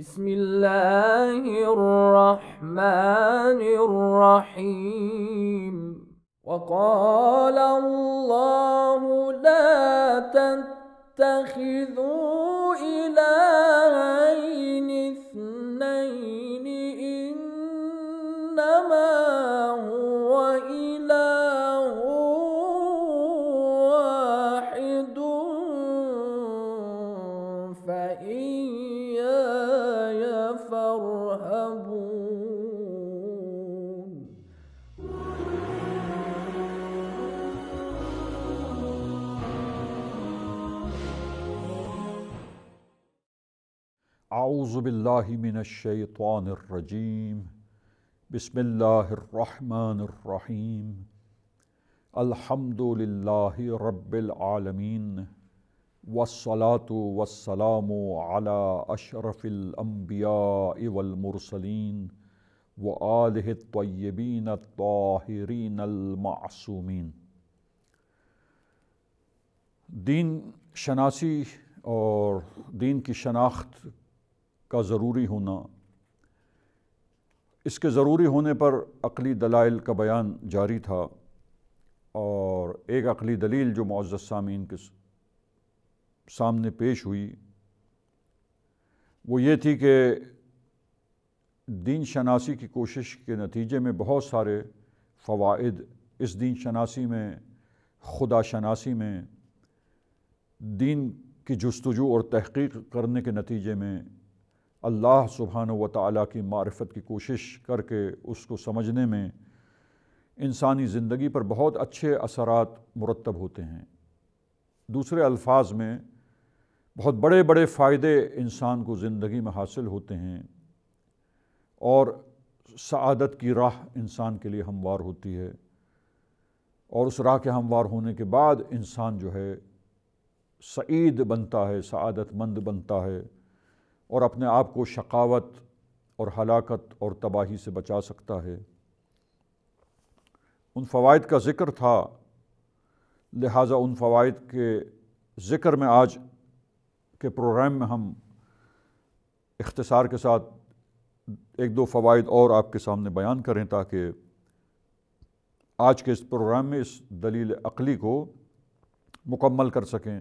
بسم الله الرحمن الرحيم وقال الله لا تتخذوا إله اعوذ باللہ من الشیطان الرجیم بسم اللہ الرحمن الرحیم الحمد للہ رب العالمین والصلاة والسلام على اشرف الانبیاء والمرسلین وآلہ الطیبین الطاہرین المعصومین دین شناسی اور دین کی شناخت کا ضروری ہونا اس کے ضروری ہونے پر عقلی دلائل کا بیان جاری تھا اور ایک عقلی دلیل جو معزز سامعین کے سامنے پیش ہوئی وہ یہ تھی کہ دین شناسی کی کوشش کے نتیجے میں بہت سارے فوائد اس دین شناسی میں خدا شناسی میں دین کی جستجو اور تحقیق کرنے کے نتیجے میں اللہ سبحانہ و تعالیٰ کی معرفت کی کوشش کر کے اس کو سمجھنے میں انسانی زندگی پر بہت اچھے اثرات مرتب ہوتے ہیں دوسرے الفاظ میں بہت بڑے بڑے فائدے انسان کو زندگی میں حاصل ہوتے ہیں اور سعادت کی راہ انسان کے لیے ہموار ہوتی ہے اور اس راہ کے ہموار ہونے کے بعد انسان جو ہے سعید بنتا ہے سعادت مند بنتا ہے اور اپنے آپ کو شقاوت اور ہلاکت اور تباہی سے بچا سکتا ہے ان فوائد کا ذکر تھا لہٰذا ان فوائد کے ذکر میں آج کے پروگرام میں ہم اختصار کے ساتھ ایک دو فوائد اور آپ کے سامنے بیان کریں تاکہ آج کے اس پروگرام میں اس دلیل عقلی کو مکمل کر سکیں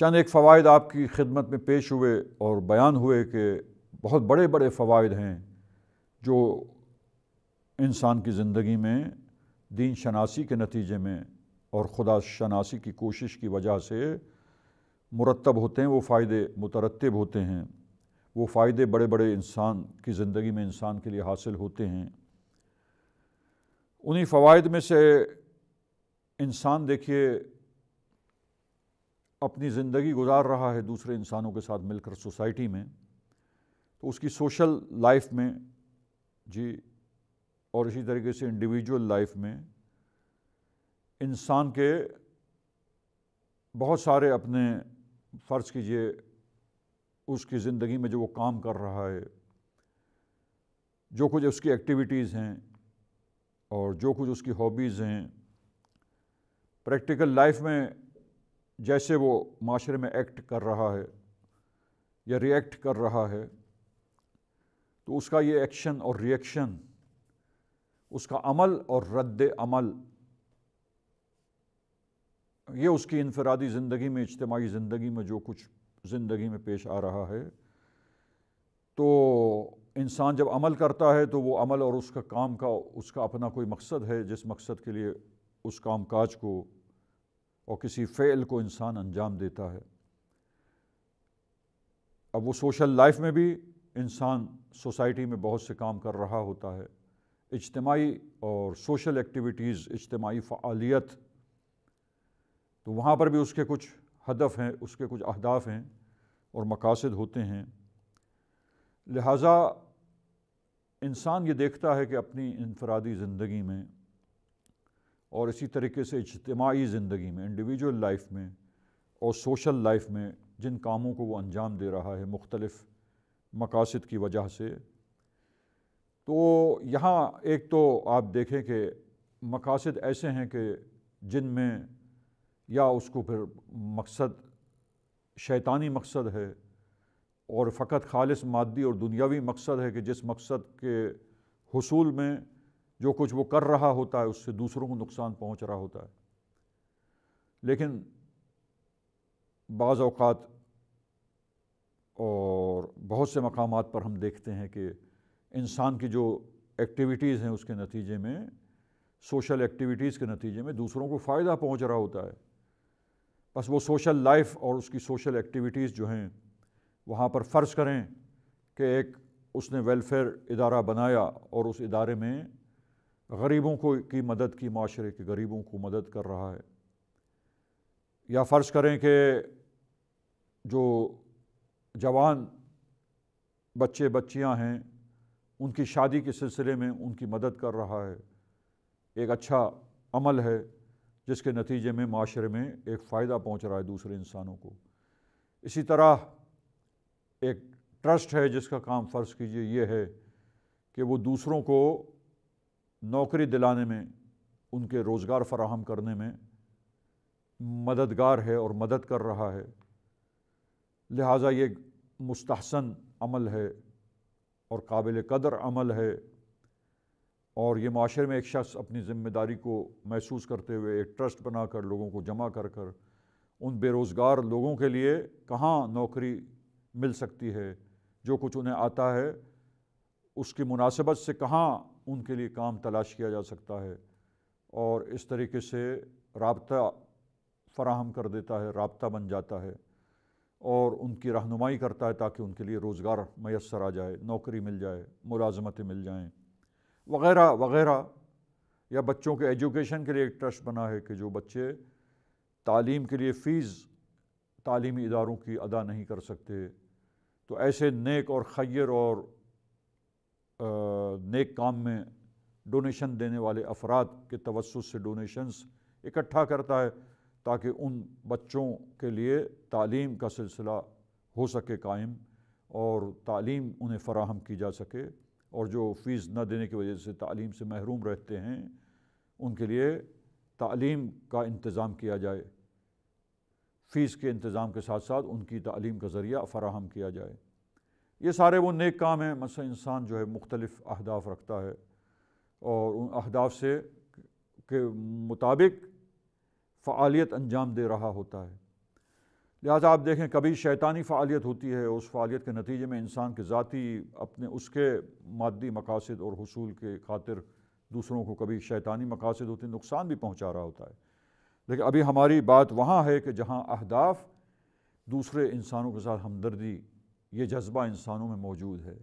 چند ایک فوائد آپ کی خدمت میں پیش ہوئے اور بیان ہوئے کہ بہت بڑے بڑے فوائد ہیں جو انسان کی زندگی میں دین شناسی کے نتیجے میں اور خدا شناسی کی کوشش کی وجہ سے مرتب ہوتے ہیں وہ فائدے مترتب ہوتے ہیں وہ فائدے بڑے بڑے انسان کی زندگی میں انسان کے لیے حاصل ہوتے ہیں انہی فوائد میں سے انسان دیکھیے اپنی زندگی گزار رہا ہے دوسرے انسانوں کے ساتھ مل کر سوسائٹی میں تو اس کی سوشل لائف میں جی اور اسی طریقے سے انڈیویجول لائف میں انسان کے بہت سارے اپنے فرض کیجئے اس کی زندگی میں جو وہ کام کر رہا ہے جو کچھ اس کی ایکٹیویٹیز ہیں اور جو کچھ اس کی ہابیز ہیں پریکٹیکل لائف میں جیسے وہ معاشرے میں ایکٹ کر رہا ہے یا ری ایکٹ کر رہا ہے تو اس کا یہ ایکشن اور ایکشن اس کا عمل اور رد عمل یہ اس کی انفرادی زندگی میں اجتماعی زندگی میں جو کچھ زندگی میں پیش آ رہا ہے تو انسان جب عمل کرتا ہے تو وہ عمل اور اس کا کام کا اس کا اپنا کوئی مقصد ہے جس مقصد کے لیے اس کام کاج کو اور کسی فعل کو انسان انجام دیتا ہے اب وہ سوشل لائف میں بھی انسان سوسائٹی میں بہت سے کام کر رہا ہوتا ہے اجتماعی اور سوشل ایکٹیویٹیز اجتماعی فعالیت تو وہاں پر بھی اس کے کچھ ہدف ہیں اس کے کچھ اہداف ہیں اور مقاصد ہوتے ہیں لہٰذا انسان یہ دیکھتا ہے کہ اپنی انفرادی زندگی میں اور اسی طریقے سے اجتماعی زندگی میں انڈیویجول لائف میں اور سوشل لائف میں جن کاموں کو وہ انجام دے رہا ہے مختلف مقاصد کی وجہ سے تو یہاں ایک تو آپ دیکھیں کہ مقاصد ایسے ہیں کہ جن میں یا اس کو پھر مقصد شیطانی مقصد ہے اور فقط خالص مادی اور دنیاوی مقصد ہے کہ جس مقصد کے حصول میں جو کچھ وہ کر رہا ہوتا ہے اس سے دوسروں کو نقصان پہنچ رہا ہوتا ہے لیکن بعض اوقات اور بہت سے مقامات پر ہم دیکھتے ہیں کہ انسان کی جو ایکٹیویٹیز ہیں اس کے نتیجے میں سوشل ایکٹیویٹیز کے نتیجے میں دوسروں کو فائدہ پہنچ رہا ہوتا ہے بس وہ سوشل لائف اور اس کی سوشل ایکٹیویٹیز جو ہیں وہاں پر فرض کریں کہ ایک اس نے ویلفیئر ادارہ بنایا اور اس ادارے میں غریبوں کو کی مدد کی معاشرے کے غریبوں کو مدد کر رہا ہے یا فرض کریں کہ جو جوان بچے بچیاں ہیں ان کی شادی کے سلسلے میں ان کی مدد کر رہا ہے ایک اچھا عمل ہے جس کے نتیجے میں معاشرے میں ایک فائدہ پہنچ رہا ہے دوسرے انسانوں کو اسی طرح ایک ٹرسٹ ہے جس کا کام فرض کیجئے یہ ہے کہ وہ دوسروں کو نوکری دلانے میں ان کے روزگار فراہم کرنے میں مددگار ہے اور مدد کر رہا ہے لہٰذا یہ مستحسن عمل ہے اور قابل قدر عمل ہے اور یہ معاشرے میں ایک شخص اپنی ذمہ داری کو محسوس کرتے ہوئے ایک ٹرسٹ بنا کر لوگوں کو جمع کر کر ان بے روزگار لوگوں کے لیے کہاں نوکری مل سکتی ہے جو کچھ انہیں آتا ہے اس کی مناسبت سے کہاں ان کے لیے کام تلاش کیا جا سکتا ہے اور اس طریقے سے رابطہ فراہم کر دیتا ہے رابطہ بن جاتا ہے اور ان کی رہنمائی کرتا ہے تاکہ ان کے لیے روزگار میسر آ جائے نوکری مل جائے ملازمتیں مل جائیں وغیرہ وغیرہ یا بچوں کے ایجوکیشن کے لیے ایک ٹرسٹ بنا ہے کہ جو بچے تعلیم کے لیے فیس تعلیمی اداروں کی ادا نہیں کر سکتے تو ایسے نیک اور خیر اور نیک کام میں ڈونیشن دینے والے افراد کے توسط سے ڈونیشنز اکٹھا کرتا ہے تاکہ ان بچوں کے لیے تعلیم کا سلسلہ ہو سکے قائم اور تعلیم انہیں فراہم کی جا سکے اور جو فیس نہ دینے کی وجہ سے تعلیم سے محروم رہتے ہیں ان کے لیے تعلیم کا انتظام کیا جائے فیس کے انتظام کے ساتھ ساتھ ان کی تعلیم کا ذریعہ فراہم کیا جائے یہ سارے وہ نیک کام ہیں مثلا انسان جو ہے مختلف اہداف رکھتا ہے اور ان اہداف سے کے مطابق فعالیت انجام دے رہا ہوتا ہے لہٰذا آپ دیکھیں کبھی شیطانی فعالیت ہوتی ہے اس فعالیت کے نتیجے میں انسان کے ذاتی اپنے اس کے مادی مقاصد اور حصول کے خاطر دوسروں کو کبھی شیطانی مقاصد ہوتی نقصان بھی پہنچا رہا ہوتا ہے لیکن ابھی ہماری بات وہاں ہے کہ جہاں اہداف دوسرے انسانوں کے ساتھ ہمدردی یہ جذبہ انسانوں میں موجود ہے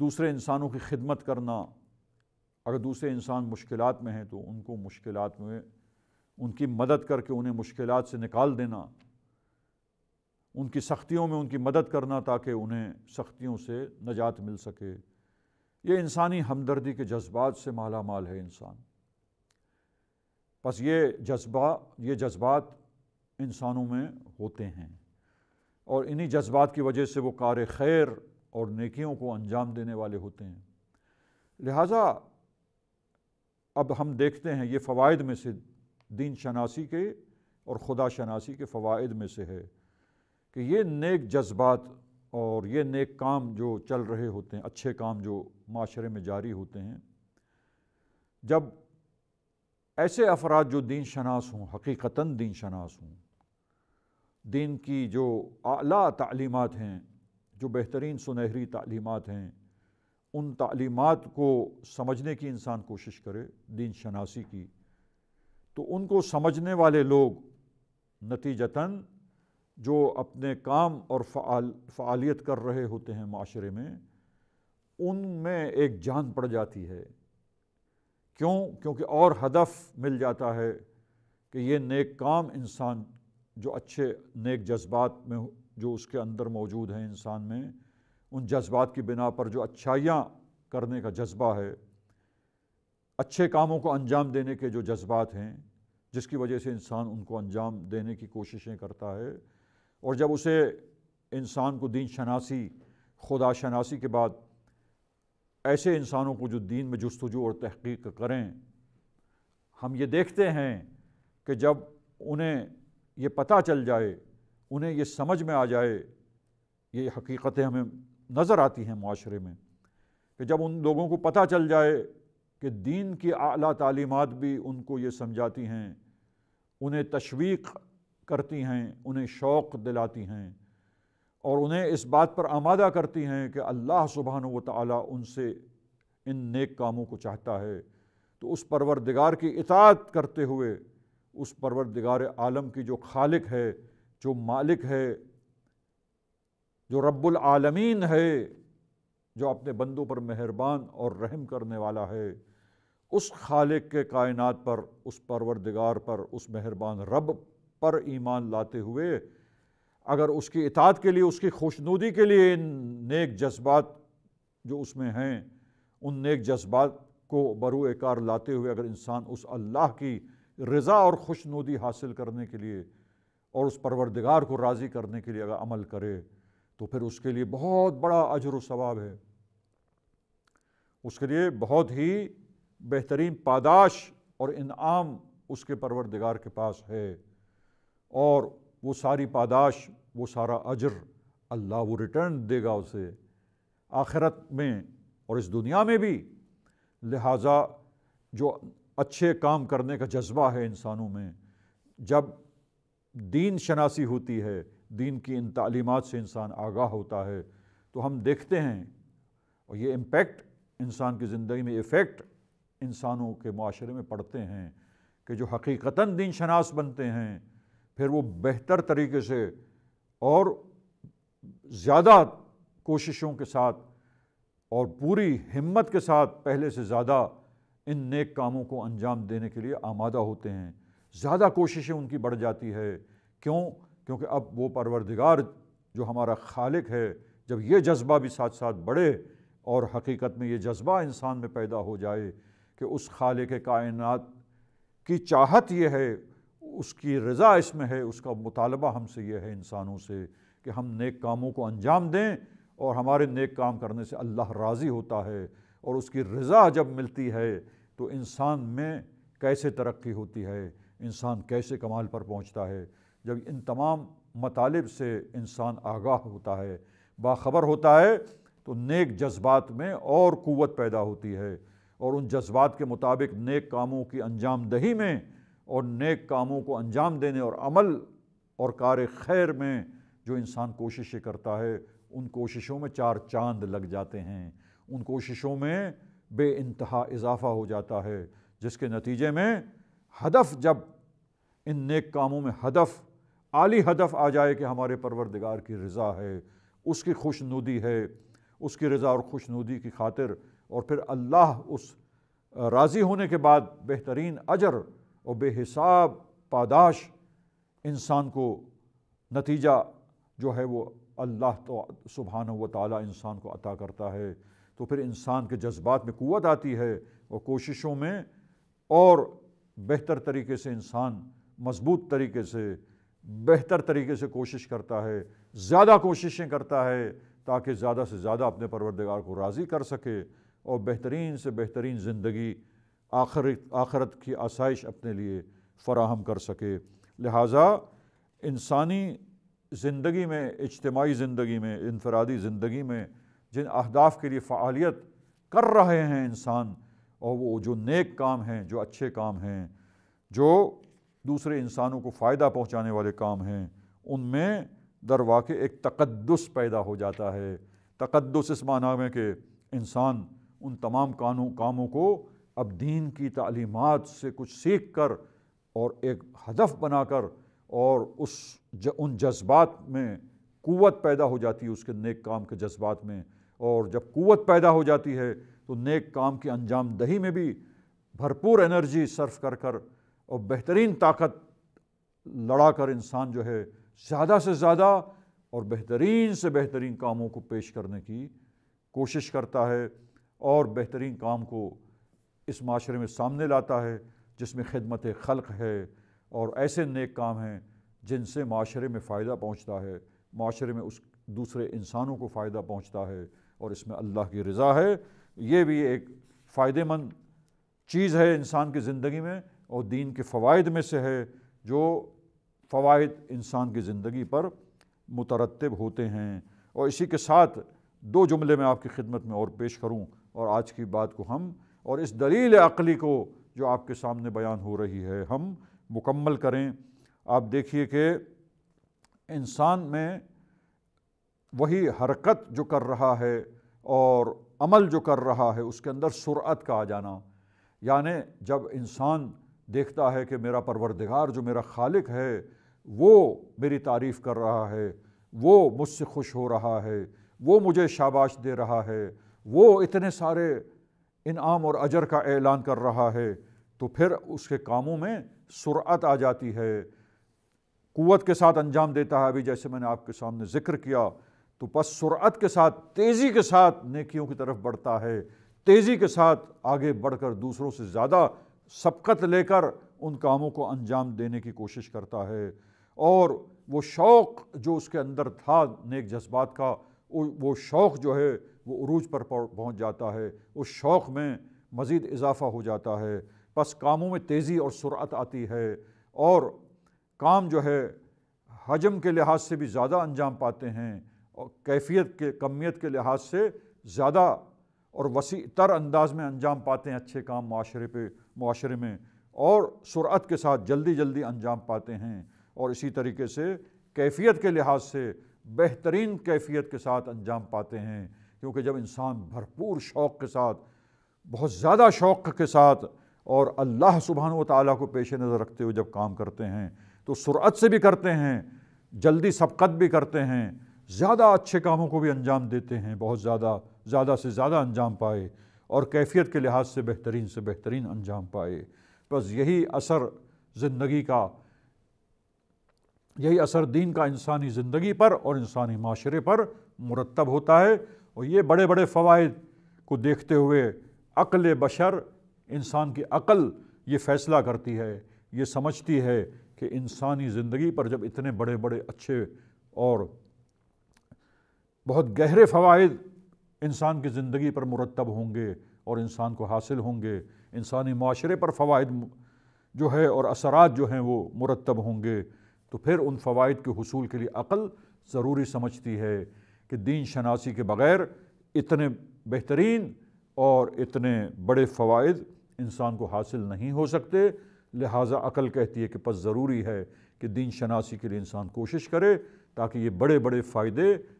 دوسرے انسانوں کی خدمت کرنا اگر دوسرے انسان مشکلات میں ہیں تو ان کو مشکلات میں ان کی مدد کر کے انہیں مشکلات سے نکال دینا ان کی سختیوں میں ان کی مدد کرنا تاکہ انہیں سختیوں سے نجات مل سکے یہ انسانی ہمدردی کے جذبات سے مالا مال ہے انسان بس یہ جذبہ یہ جذبات انسانوں میں ہوتے ہیں اور انہی جذبات کی وجہ سے وہ کار خیر اور نیکیوں کو انجام دینے والے ہوتے ہیں لہٰذا اب ہم دیکھتے ہیں یہ فوائد میں سے دین شناسی کے اور خدا شناسی کے فوائد میں سے ہے کہ یہ نیک جذبات اور یہ نیک کام جو چل رہے ہوتے ہیں اچھے کام جو معاشرے میں جاری ہوتے ہیں جب ایسے افراد جو دین شناس ہوں حقیقتاً دین شناس ہوں دین کی جو اعلیٰ تعلیمات ہیں جو بہترین سنہری تعلیمات ہیں ان تعلیمات کو سمجھنے کی انسان کوشش کرے دین شناسی کی تو ان کو سمجھنے والے لوگ نتیجتاً جو اپنے کام اور فعالیت کر رہے ہوتے ہیں معاشرے میں ان میں ایک جان پڑ جاتی ہے کیوں کیونکہ اور ہدف مل جاتا ہے کہ یہ نیک کام انسان جو اچھے نیک جذبات میں جو اس کے اندر موجود ہیں انسان میں ان جذبات کی بنا پر جو اچھائیاں کرنے کا جذبہ ہے اچھے کاموں کو انجام دینے کے جو جذبات ہیں جس کی وجہ سے انسان ان کو انجام دینے کی کوششیں کرتا ہے اور جب اسے انسان کو دین شناسی خدا شناسی کے بعد ایسے انسانوں کو جو دین میں جستجو اور تحقیق کریں ہم یہ دیکھتے ہیں کہ جب انہیں یہ پتہ چل جائے انہیں یہ سمجھ میں آ جائے یہ حقیقتیں ہمیں نظر آتی ہیں معاشرے میں کہ جب ان لوگوں کو پتہ چل جائے کہ دین کی اعلیٰ تعلیمات بھی ان کو یہ سمجھاتی ہیں انہیں تشویق کرتی ہیں انہیں شوق دلاتی ہیں اور انہیں اس بات پر آمادہ کرتی ہیں کہ اللہ سبحانہ و تعالیٰ ان سے ان نیک کاموں کو چاہتا ہے تو اس پروردگار کی اطاعت کرتے ہوئے اس پروردگار عالم کی جو خالق ہے جو مالک ہے جو رب العالمین ہے جو اپنے بندوں پر مہربان اور رحم کرنے والا ہے اس خالق کے کائنات پر اس پروردگار پر اس مہربان رب پر ایمان لاتے ہوئے اگر اس کی اطاعت کے لیے اس کی خوشنودی کے لیے ان نیک جذبات جو اس میں ہیں ان نیک جذبات کو کار لاتے ہوئے اگر انسان اس اللہ کی رضا اور خوش نودی حاصل کرنے کے لیے اور اس پروردگار کو راضی کرنے کے لیے اگر عمل کرے تو پھر اس کے لیے بہت بڑا عجر و ثواب ہے اس کے لیے بہت ہی بہترین پاداش اور انعام اس کے پروردگار کے پاس ہے اور وہ ساری پاداش وہ سارا اجر اللہ وہ ریٹرن دے گا اسے آخرت میں اور اس دنیا میں بھی لہٰذا جو اچھے کام کرنے کا جذبہ ہے انسانوں میں جب دین شناسی ہوتی ہے دین کی ان تعلیمات سے انسان آگاہ ہوتا ہے تو ہم دیکھتے ہیں اور یہ امپیکٹ انسان کی زندگی میں افیکٹ انسانوں کے معاشرے میں پڑتے ہیں کہ جو حقیقتاً دین شناس بنتے ہیں پھر وہ بہتر طریقے سے اور زیادہ کوششوں کے ساتھ اور پوری ہمت کے ساتھ پہلے سے زیادہ ان نیک کاموں کو انجام دینے کے لیے آمادہ ہوتے ہیں زیادہ کوششیں ان کی بڑھ جاتی ہے کیوں کیونکہ اب وہ پروردگار جو ہمارا خالق ہے جب یہ جذبہ بھی ساتھ ساتھ بڑھے اور حقیقت میں یہ جذبہ انسان میں پیدا ہو جائے کہ اس خالق کائنات کی چاہت یہ ہے اس کی رضا اس میں ہے اس کا مطالبہ ہم سے یہ ہے انسانوں سے کہ ہم نیک کاموں کو انجام دیں اور ہمارے نیک کام کرنے سے اللہ راضی ہوتا ہے اور اس کی رضا جب ملتی ہے تو انسان میں کیسے ترقی ہوتی ہے انسان کیسے کمال پر پہنچتا ہے جب ان تمام مطالب سے انسان آگاہ ہوتا ہے باخبر ہوتا ہے تو نیک جذبات میں اور قوت پیدا ہوتی ہے اور ان جذبات کے مطابق نیک کاموں کی انجام دہی میں اور نیک کاموں کو انجام دینے اور عمل اور کار خیر میں جو انسان کوششیں کرتا ہے ان کوششوں میں چار چاند لگ جاتے ہیں ان کوششوں میں بے انتہا اضافہ ہو جاتا ہے جس کے نتیجے میں ہدف جب ان نیک کاموں میں ہدف عالی ہدف آ جائے کہ ہمارے پروردگار کی رضا ہے اس کی خوش نودی ہے اس کی رضا اور خوش نودی کی خاطر اور پھر اللہ اس راضی ہونے کے بعد بہترین اجر اور بے حساب پاداش انسان کو نتیجہ جو ہے وہ اللہ تو سبحانہ و تعالیٰ انسان کو عطا کرتا ہے تو پھر انسان کے جذبات میں قوت آتی ہے اور کوششوں میں اور بہتر طریقے سے انسان مضبوط طریقے سے بہتر طریقے سے کوشش کرتا ہے زیادہ کوششیں کرتا ہے تاکہ زیادہ سے زیادہ اپنے پروردگار کو راضی کر سکے اور بہترین سے بہترین زندگی آخرت آخرت کی آسائش اپنے لیے فراہم کر سکے لہٰذا انسانی زندگی میں اجتماعی زندگی میں انفرادی زندگی میں جن اہداف کے لیے فعالیت کر رہے ہیں انسان اور وہ جو نیک کام ہیں جو اچھے کام ہیں جو دوسرے انسانوں کو فائدہ پہنچانے والے کام ہیں ان میں در واقع ایک تقدس پیدا ہو جاتا ہے تقدس اس معنی میں کہ انسان ان تمام کانوں کاموں کو اب دین کی تعلیمات سے کچھ سیکھ کر اور ایک ہدف بنا کر اور اس ان جذبات میں قوت پیدا ہو جاتی ہے اس کے نیک کام کے جذبات میں اور جب قوت پیدا ہو جاتی ہے تو نیک کام کی انجام دہی میں بھی بھرپور انرجی صرف کر کر اور بہترین طاقت لڑا کر انسان جو ہے زیادہ سے زیادہ اور بہترین سے بہترین کاموں کو پیش کرنے کی کوشش کرتا ہے اور بہترین کام کو اس معاشرے میں سامنے لاتا ہے جس میں خدمت خلق ہے اور ایسے نیک کام ہیں جن سے معاشرے میں فائدہ پہنچتا ہے معاشرے میں اس دوسرے انسانوں کو فائدہ پہنچتا ہے اور اس میں اللہ کی رضا ہے یہ بھی ایک فائدے مند چیز ہے انسان کی زندگی میں اور دین کے فوائد میں سے ہے جو فوائد انسان کی زندگی پر مترتب ہوتے ہیں اور اسی کے ساتھ دو جملے میں آپ کی خدمت میں اور پیش کروں اور آج کی بات کو ہم اور اس دلیل عقلی کو جو آپ کے سامنے بیان ہو رہی ہے ہم مکمل کریں آپ دیکھیے کہ انسان میں وہی حرکت جو کر رہا ہے اور عمل جو کر رہا ہے اس کے اندر سرعت کا آ جانا یعنی جب انسان دیکھتا ہے کہ میرا پروردگار جو میرا خالق ہے وہ میری تعریف کر رہا ہے وہ مجھ سے خوش ہو رہا ہے وہ مجھے شاباش دے رہا ہے وہ اتنے سارے انعام اور اجر کا اعلان کر رہا ہے تو پھر اس کے کاموں میں سرعت آ جاتی ہے قوت کے ساتھ انجام دیتا ہے ابھی جیسے میں نے آپ کے سامنے ذکر کیا تو بس سرعت کے ساتھ تیزی کے ساتھ نیکیوں کی طرف بڑھتا ہے تیزی کے ساتھ آگے بڑھ کر دوسروں سے زیادہ سبقت لے کر ان کاموں کو انجام دینے کی کوشش کرتا ہے اور وہ شوق جو اس کے اندر تھا نیک جذبات کا وہ شوق جو ہے وہ عروج پر پہنچ جاتا ہے اس شوق میں مزید اضافہ ہو جاتا ہے بس کاموں میں تیزی اور سرعت آتی ہے اور کام جو ہے حجم کے لحاظ سے بھی زیادہ انجام پاتے ہیں اور کیفیت کے کمیت کے لحاظ سے زیادہ اور وسیع تر انداز میں انجام پاتے ہیں اچھے کام معاشرے پہ معاشرے میں اور سرعت کے ساتھ جلدی جلدی انجام پاتے ہیں اور اسی طریقے سے کیفیت کے لحاظ سے بہترین کیفیت کے ساتھ انجام پاتے ہیں کیونکہ جب انسان بھرپور شوق کے ساتھ بہت زیادہ شوق کے ساتھ اور اللہ سبحانہ و تعالیٰ کو پیش نظر رکھتے ہوئے جب کام کرتے ہیں تو سرعت سے بھی کرتے ہیں جلدی سبقت بھی کرتے ہیں زیادہ اچھے کاموں کو بھی انجام دیتے ہیں بہت زیادہ زیادہ سے زیادہ انجام پائے اور کیفیت کے لحاظ سے بہترین سے بہترین انجام پائے بس یہی اثر زندگی کا یہی اثر دین کا انسانی زندگی پر اور انسانی معاشرے پر مرتب ہوتا ہے اور یہ بڑے بڑے فوائد کو دیکھتے ہوئے عقل بشر انسان کی عقل یہ فیصلہ کرتی ہے یہ سمجھتی ہے کہ انسانی زندگی پر جب اتنے بڑے بڑے اچھے اور بہت گہرے فوائد انسان کی زندگی پر مرتب ہوں گے اور انسان کو حاصل ہوں گے انسانی معاشرے پر فوائد جو ہے اور اثرات جو ہیں وہ مرتب ہوں گے تو پھر ان فوائد کے حصول کے لیے عقل ضروری سمجھتی ہے کہ دین شناسی کے بغیر اتنے بہترین اور اتنے بڑے فوائد انسان کو حاصل نہیں ہو سکتے لہٰذا عقل کہتی ہے کہ پس ضروری ہے کہ دین شناسی کے لیے انسان کوشش کرے تاکہ یہ بڑے بڑے فائدے